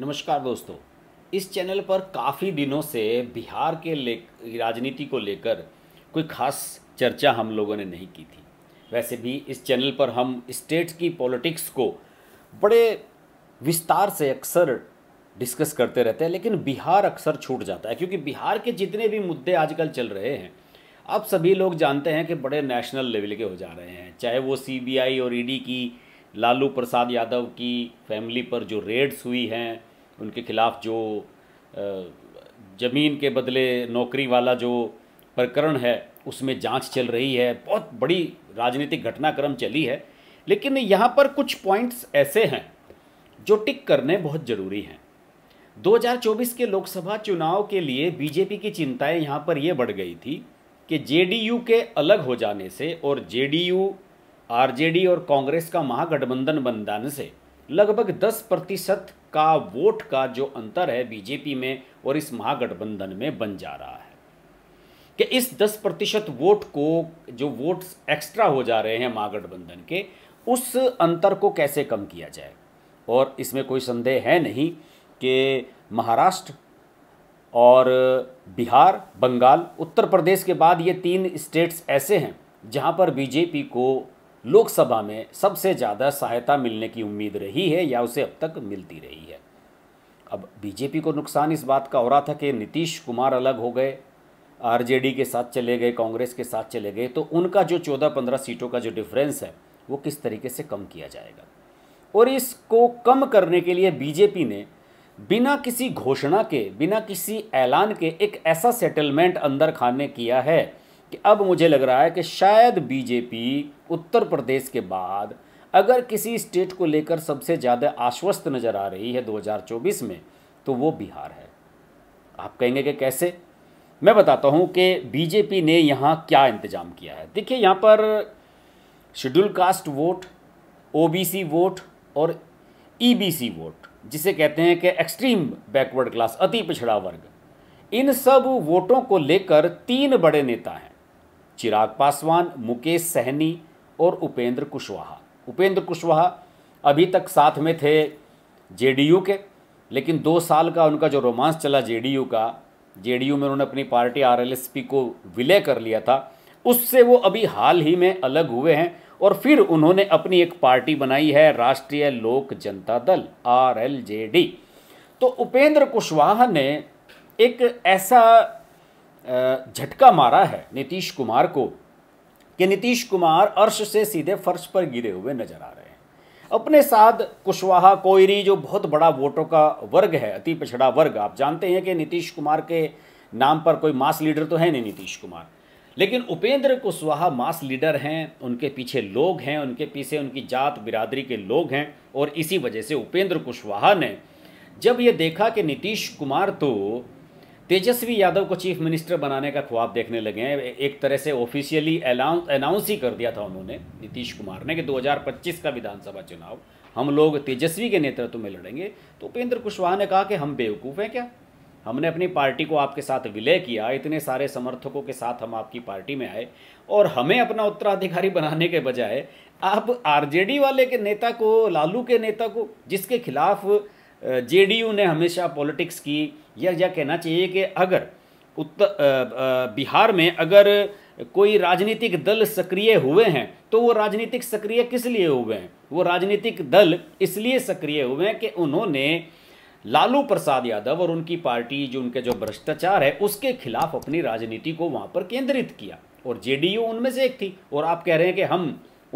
नमस्कार दोस्तों इस चैनल पर काफ़ी दिनों से बिहार के ले राजनीति को लेकर कोई खास चर्चा हम लोगों ने नहीं की थी वैसे भी इस चैनल पर हम स्टेट की पॉलिटिक्स को बड़े विस्तार से अक्सर डिस्कस करते रहते हैं लेकिन बिहार अक्सर छूट जाता है क्योंकि बिहार के जितने भी मुद्दे आजकल चल रहे हैं अब सभी लोग जानते हैं कि बड़े नेशनल लेवल के हो जा रहे हैं चाहे वो सीबीआई और ईडी e की लालू प्रसाद यादव की फैमिली पर जो रेड्स हुई हैं उनके खिलाफ जो ज़मीन के बदले नौकरी वाला जो प्रकरण है उसमें जांच चल रही है बहुत बड़ी राजनीतिक घटनाक्रम चली है लेकिन यहाँ पर कुछ पॉइंट्स ऐसे हैं जो टिक करने बहुत ज़रूरी हैं 2024 के लोकसभा चुनाव के लिए बीजेपी की चिंताएं यहाँ पर ये बढ़ गई थी कि जेडीयू के अलग हो जाने से और जेडीयू आरजेडी और कांग्रेस का महागठबंधन बन जाने से लगभग 10 प्रतिशत का वोट का जो अंतर है बीजेपी में और इस महागठबंधन में बन जा रहा है कि इस 10 प्रतिशत वोट को जो वोट्स एक्स्ट्रा हो जा रहे हैं महागठबंधन के उस अंतर को कैसे कम किया जाए और इसमें कोई संदेह है नहीं कि महाराष्ट्र और बिहार बंगाल उत्तर प्रदेश के बाद ये तीन स्टेट्स ऐसे हैं जहाँ पर बीजेपी को लोकसभा में सबसे ज़्यादा सहायता मिलने की उम्मीद रही है या उसे अब तक मिलती रही है अब बीजेपी को नुकसान इस बात का हो रहा था कि नीतीश कुमार अलग हो गए आरजेडी के साथ चले गए कांग्रेस के साथ चले गए तो उनका जो चौदह पंद्रह सीटों का जो डिफरेंस है वो किस तरीके से कम किया जाएगा और इसको कम करने के लिए बीजेपी ने बिना किसी घोषणा के बिना किसी ऐलान के एक ऐसा सेटलमेंट अंदर खाने किया है कि अब मुझे लग रहा है कि शायद बीजेपी उत्तर प्रदेश के बाद अगर किसी स्टेट को लेकर सबसे ज़्यादा आश्वस्त नज़र आ रही है 2024 में तो वो बिहार है आप कहेंगे कि कैसे मैं बताता हूँ कि बीजेपी ने यहाँ क्या इंतज़ाम किया है देखिए यहाँ पर schedule caste vote OBC vote और ईबीसी e वोट जिसे कहते हैं कि एक्सट्रीम बैकवर्ड क्लास अति पिछड़ा वर्ग इन सब वोटों को लेकर तीन बड़े नेता हैं चिराग पासवान मुकेश सहनी और उपेंद्र कुशवाहा उपेंद्र कुशवाहा अभी तक साथ में थे जेडीयू के लेकिन दो साल का उनका जो रोमांस चला जेडीयू का जेडीयू में उन्होंने अपनी पार्टी आरएलएसपी को विलय कर लिया था उससे वो अभी हाल ही में अलग हुए हैं और फिर उन्होंने अपनी एक पार्टी बनाई है राष्ट्रीय लोक जनता दल आर तो उपेंद्र कुशवाहा ने एक ऐसा झटका मारा है नीतीश कुमार को कि नीतीश कुमार अर्श से सीधे फर्श पर गिरे हुए नजर आ रहे हैं अपने साथ कुशवाहा कोयरी जो बहुत बड़ा वोटों का वर्ग है अति पिछड़ा वर्ग आप जानते हैं कि नीतीश कुमार के नाम पर कोई मास लीडर तो है नहीं नीतीश कुमार लेकिन उपेंद्र कुशवाहा मास लीडर हैं उनके पीछे लोग हैं उनके पीछे उनकी जात बिरादरी के लोग हैं और इसी वजह से उपेंद्र कुशवाहा ने जब ये देखा कि नीतीश कुमार तो तेजस्वी यादव को चीफ मिनिस्टर बनाने का ख्वाब देखने लगे हैं एक तरह से ऑफिशियली अनाउंस ही कर दिया था उन्होंने नीतीश कुमार ने कि 2025 का विधानसभा चुनाव हम लोग तेजस्वी के नेतृत्व में लड़ेंगे तो उपेंद्र कुशवाहा ने कहा कि हम बेवकूफ़ हैं क्या हमने अपनी पार्टी को आपके साथ विलय किया इतने सारे समर्थकों के साथ हम आपकी पार्टी में आए और हमें अपना उत्तराधिकारी बनाने के बजाय आप आरजेडी वाले के नेता को लालू के नेता को जिसके खिलाफ जेडीयू ने हमेशा पॉलिटिक्स की यह यह कहना चाहिए कि अगर उत्तर बिहार में अगर कोई राजनीतिक दल सक्रिय हुए हैं तो वो राजनीतिक सक्रिय किस लिए हुए हैं वो राजनीतिक दल इसलिए सक्रिय हुए हैं कि उन्होंने लालू प्रसाद यादव और उनकी पार्टी जो उनके जो भ्रष्टाचार है उसके खिलाफ अपनी राजनीति को वहाँ पर केंद्रित किया और जेडीयू उनमें से एक थी और आप कह रहे हैं कि हम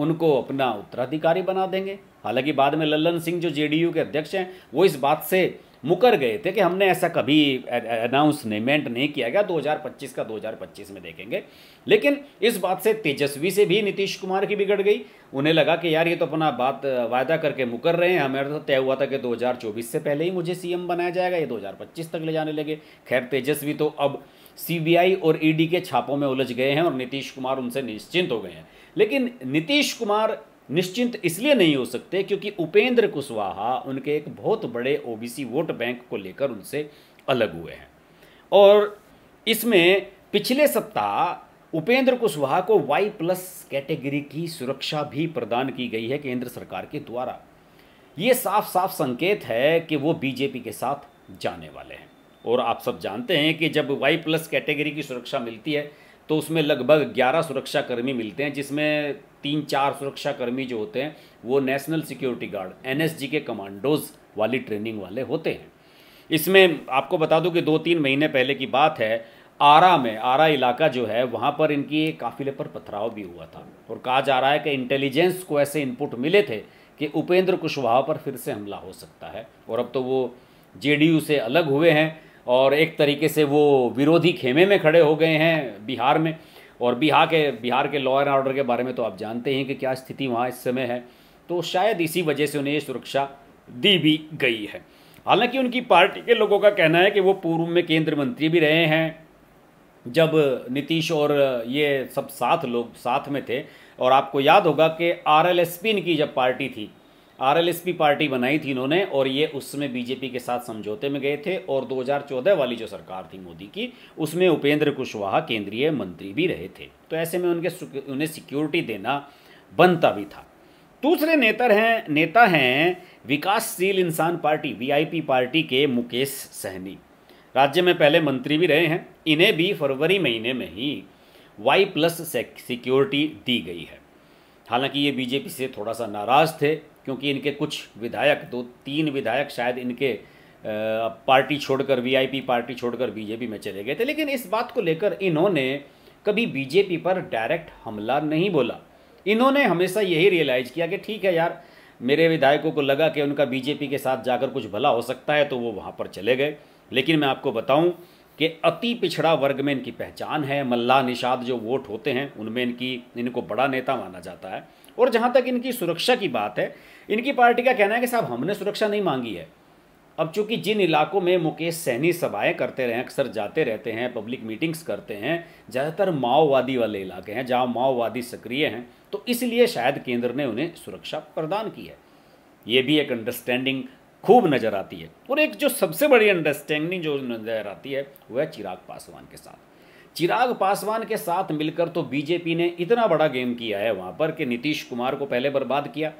उनको अपना उत्तराधिकारी बना देंगे हालांकि बाद में लल्लन सिंह जो जेडीयू के अध्यक्ष हैं वो इस बात से मुकर गए थे कि हमने ऐसा कभी अनाउंसमेंट नहीं किया गया 2025 का 2025 में देखेंगे लेकिन इस बात से तेजस्वी से भी नीतीश कुमार की बिगड़ गई उन्हें लगा कि यार ये तो अपना बात वायदा करके मुकर रहे हैं हमारे तो तय हुआ था कि 2024 से पहले ही मुझे सीएम बनाया जाएगा ये 2025 तक ले जाने लगे खैर तेजस्वी तो अब सीबीआई और ईडी e के छापों में उलझ गए हैं और नीतीश कुमार उनसे निश्चिंत हो गए हैं लेकिन नीतीश कुमार निश्चिंत इसलिए नहीं हो सकते क्योंकि उपेंद्र कुशवाहा उनके एक बहुत बड़े ओबीसी वोट बैंक को लेकर उनसे अलग हुए हैं और इसमें पिछले सप्ताह उपेंद्र कुशवाहा को वाई प्लस कैटेगरी की सुरक्षा भी प्रदान की गई है केंद्र सरकार के द्वारा ये साफ साफ संकेत है कि वो बीजेपी के साथ जाने वाले हैं और आप सब जानते हैं कि जब वाई प्लस कैटेगरी की सुरक्षा मिलती है तो उसमें लगभग 11 सुरक्षाकर्मी मिलते हैं जिसमें तीन चार सुरक्षाकर्मी जो होते हैं वो नेशनल सिक्योरिटी गार्ड एन के कमांडोज वाली ट्रेनिंग वाले होते हैं इसमें आपको बता दूं कि दो तीन महीने पहले की बात है आरा में आरा इलाका जो है वहाँ पर इनकी एक काफिले पर पथराव भी हुआ था और कहा जा रहा है कि इंटेलिजेंस को ऐसे इनपुट मिले थे कि उपेंद्र कुशवाहा पर फिर से हमला हो सकता है और अब तो वो जेडीयू से अलग हुए हैं और एक तरीके से वो विरोधी खेमे में खड़े हो गए हैं बिहार में और बिहार के बिहार के लॉ एंड ऑर्डर के बारे में तो आप जानते हैं कि क्या स्थिति वहाँ इस समय है तो शायद इसी वजह से उन्हें सुरक्षा दी भी गई है हालांकि उनकी पार्टी के लोगों का कहना है कि वो पूर्व में केंद्रीय मंत्री भी रहे हैं जब नीतीश और ये सब साथ लोग साथ में थे और आपको याद होगा कि आरएलएसपी इनकी जब पार्टी थी आरएलएसपी पार्टी बनाई थी इन्होंने और ये उसमें बीजेपी के साथ समझौते में गए थे और 2014 वाली जो सरकार थी मोदी की उसमें उपेंद्र कुशवाहा केंद्रीय मंत्री भी रहे थे तो ऐसे में उनके उन्हें सिक्योरिटी देना बनता भी था दूसरे नेता हैं नेता हैं विकासशील इंसान पार्टी वीआईपी पार्टी के मुकेश सहनी राज्य में पहले मंत्री भी रहे हैं इन्हें भी फरवरी महीने में ही वाई प्लस सिक्योरिटी दी गई है हालांकि ये बीजेपी से थोड़ा सा नाराज़ थे क्योंकि इनके कुछ विधायक दो तीन विधायक शायद इनके पार्टी छोड़कर वीआईपी पार्टी छोड़कर बीजेपी में चले गए थे लेकिन इस बात को लेकर इन्होंने कभी बीजेपी पर डायरेक्ट हमला नहीं बोला इन्होंने हमेशा यही रियलाइज़ किया कि ठीक है यार मेरे विधायकों को लगा कि उनका बीजेपी के साथ जाकर कुछ भला हो सकता है तो वो वहाँ पर चले गए लेकिन मैं आपको बताऊँ कि अति पिछड़ा वर्ग में इनकी पहचान है मल्ला निषाद जो वोट होते हैं उनमें इनकी इनको बड़ा नेता माना जाता है और जहाँ तक इनकी सुरक्षा की बात है इनकी पार्टी का कहना है कि साहब हमने सुरक्षा नहीं मांगी है अब चूंकि जिन इलाकों में मुकेश सहनी सभाएं करते रहे अक्सर जाते रहते हैं पब्लिक मीटिंग्स करते हैं ज़्यादातर माओवादी वाले इलाके हैं जहाँ माओवादी सक्रिय हैं तो इसलिए शायद केंद्र ने उन्हें सुरक्षा प्रदान की है ये भी एक अंडरस्टैंडिंग खूब नज़र आती है और एक जो सबसे बड़ी अंडरस्टैंडिंग जो नज़र आती है वह चिराग पासवान के साथ चिराग पासवान के साथ मिलकर तो बीजेपी ने इतना बड़ा गेम किया है वहाँ पर कि नीतीश कुमार को पहले बर्बाद किया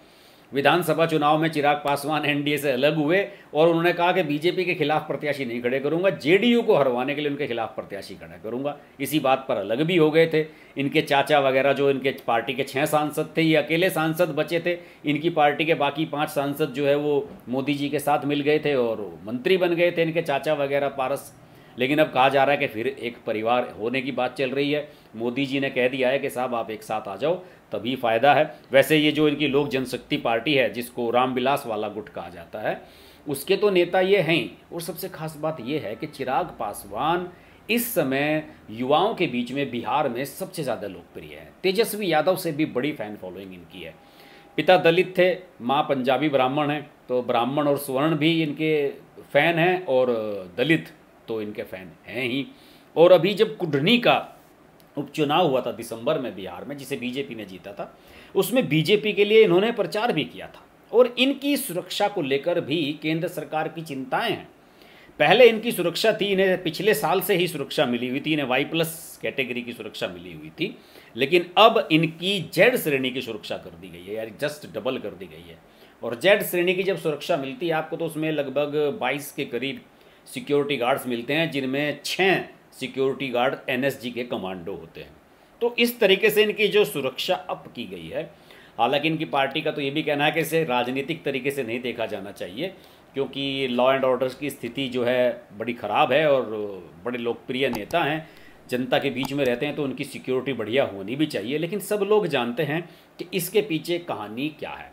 विधानसभा चुनाव में चिराग पासवान एनडीए से अलग हुए और उन्होंने कहा कि बीजेपी के खिलाफ प्रत्याशी नहीं खड़े करूंगा जेडीयू को हरवाने के लिए उनके खिलाफ प्रत्याशी खड़ा करूंगा इसी बात पर अलग भी हो गए थे इनके चाचा वगैरह जो इनके पार्टी के छः सांसद थे ये अकेले सांसद बचे थे इनकी पार्टी के बाकी पाँच सांसद जो है वो मोदी जी के साथ मिल गए थे और मंत्री बन गए थे इनके चाचा वगैरह पारस लेकिन अब कहा जा रहा है कि फिर एक परिवार होने की बात चल रही है मोदी जी ने कह दिया है कि साहब आप एक साथ आ जाओ तभी फ़ायदा है वैसे ये जो इनकी लोक जनशक्ति पार्टी है जिसको रामविलास वाला गुट कहा जाता है उसके तो नेता ये हैं और सबसे खास बात ये है कि चिराग पासवान इस समय युवाओं के बीच में बिहार में सबसे ज़्यादा लोकप्रिय है तेजस्वी यादव से भी बड़ी फ़ैन फॉलोइंग इनकी है पिता दलित थे माँ पंजाबी ब्राह्मण हैं तो ब्राह्मण और स्वर्ण भी इनके फ़ैन हैं और दलित तो इनके फ़ैन हैं ही और अभी जब कुडनी का उपचुनाव हुआ था दिसंबर में बिहार में जिसे बीजेपी ने जीता था उसमें बीजेपी के लिए इन्होंने प्रचार भी किया था और इनकी सुरक्षा को लेकर भी केंद्र सरकार की चिंताएं हैं पहले इनकी सुरक्षा थी इन्हें पिछले साल से ही सुरक्षा मिली हुई थी इन्हें वाई प्लस कैटेगरी की सुरक्षा मिली हुई थी लेकिन अब इनकी जेड श्रेणी की सुरक्षा कर दी गई है यानी जस्ट डबल कर दी गई है और जेड श्रेणी की जब सुरक्षा मिलती है आपको तो उसमें लगभग 22 के करीब सिक्योरिटी गार्ड्स मिलते हैं जिनमें छः सिक्योरिटी गार्ड एन के कमांडो होते हैं तो इस तरीके से इनकी जो सुरक्षा अप की गई है हालांकि इनकी पार्टी का तो ये भी कहना है कि इसे राजनीतिक तरीके से नहीं देखा जाना चाहिए क्योंकि लॉ एंड ऑर्डर की स्थिति जो है बड़ी ख़राब है और बड़े लोकप्रिय नेता हैं जनता के बीच में रहते हैं तो उनकी सिक्योरिटी बढ़िया होनी भी चाहिए लेकिन सब लोग जानते हैं कि इसके पीछे कहानी क्या है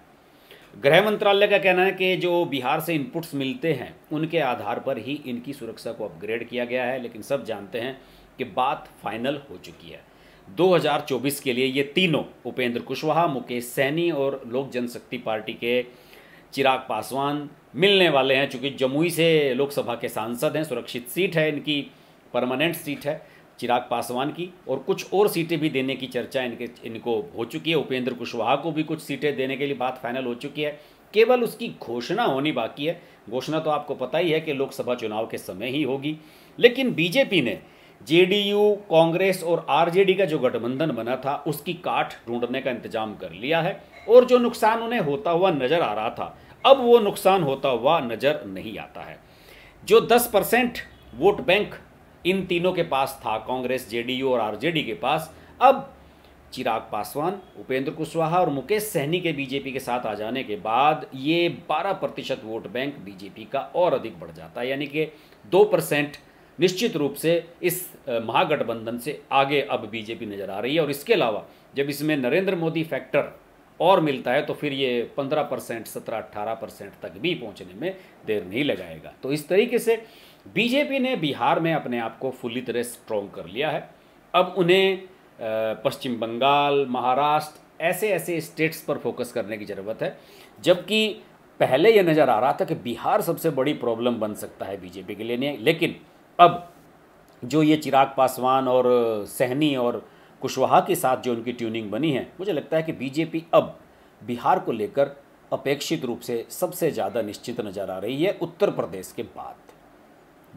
गृह मंत्रालय का कहना है कि जो बिहार से इनपुट्स मिलते हैं उनके आधार पर ही इनकी सुरक्षा को अपग्रेड किया गया है लेकिन सब जानते हैं कि बात फाइनल हो चुकी है 2024 के लिए ये तीनों उपेंद्र कुशवाहा मुकेश सैनी और लोक जनशक्ति पार्टी के चिराग पासवान मिलने वाले हैं चूँकि जमुई से लोकसभा के सांसद हैं सुरक्षित सीट है इनकी परमानेंट सीट है चिराग पासवान की और कुछ और सीटें भी देने की चर्चा इनके इनको हो चुकी है उपेंद्र कुशवाहा को भी कुछ सीटें देने के लिए बात फाइनल हो चुकी है केवल उसकी घोषणा होनी बाकी है घोषणा तो आपको पता ही है कि लोकसभा चुनाव के समय ही होगी लेकिन बीजेपी ने जेडीयू कांग्रेस और आरजेडी का जो गठबंधन बना था उसकी काठ ढूंढने का इंतजाम कर लिया है और जो नुकसान उन्हें होता हुआ नजर आ रहा था अब वो नुकसान होता हुआ नजर नहीं आता है जो 10 परसेंट वोट बैंक इन तीनों के पास था कांग्रेस जेडीयू और आरजेडी के पास अब चिराग पासवान उपेंद्र कुशवाहा और मुकेश सहनी के बीजेपी के साथ आ जाने के बाद ये 12 प्रतिशत वोट बैंक बीजेपी का और अधिक बढ़ जाता है यानी कि दो परसेंट निश्चित रूप से इस महागठबंधन से आगे अब बीजेपी नज़र आ रही है और इसके अलावा जब इसमें नरेंद्र मोदी फैक्टर और मिलता है तो फिर ये पंद्रह परसेंट सत्रह अट्ठारह परसेंट तक भी पहुंचने में देर नहीं लगाएगा तो इस तरीके से बीजेपी ने बिहार में अपने आप को फुली तरह स्ट्रॉन्ग कर लिया है अब उन्हें पश्चिम बंगाल महाराष्ट्र ऐसे ऐसे स्टेट्स पर फोकस करने की ज़रूरत है जबकि पहले यह नज़र आ रहा था कि बिहार सबसे बड़ी प्रॉब्लम बन सकता है बीजेपी के लिए नहीं लेकिन अब जो ये चिराग पासवान और सहनी और कुशवाहा के साथ जो उनकी ट्यूनिंग बनी है मुझे लगता है कि बीजेपी अब बिहार को लेकर अपेक्षित रूप से सबसे ज़्यादा निश्चित नज़र आ रही है उत्तर प्रदेश के बाद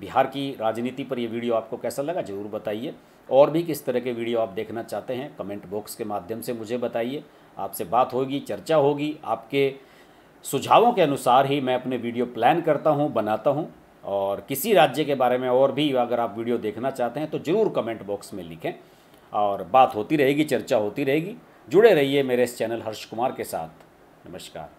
बिहार की राजनीति पर यह वीडियो आपको कैसा लगा ज़रूर बताइए और भी किस तरह के वीडियो आप देखना चाहते हैं कमेंट बॉक्स के माध्यम से मुझे बताइए आपसे बात होगी चर्चा होगी आपके सुझावों के अनुसार ही मैं अपने वीडियो प्लान करता हूँ बनाता हूँ और किसी राज्य के बारे में और भी अगर आप वीडियो देखना चाहते हैं तो ज़रूर कमेंट बॉक्स में लिखें और बात होती रहेगी चर्चा होती रहेगी जुड़े रहिए मेरे इस चैनल हर्ष कुमार के साथ नमस्कार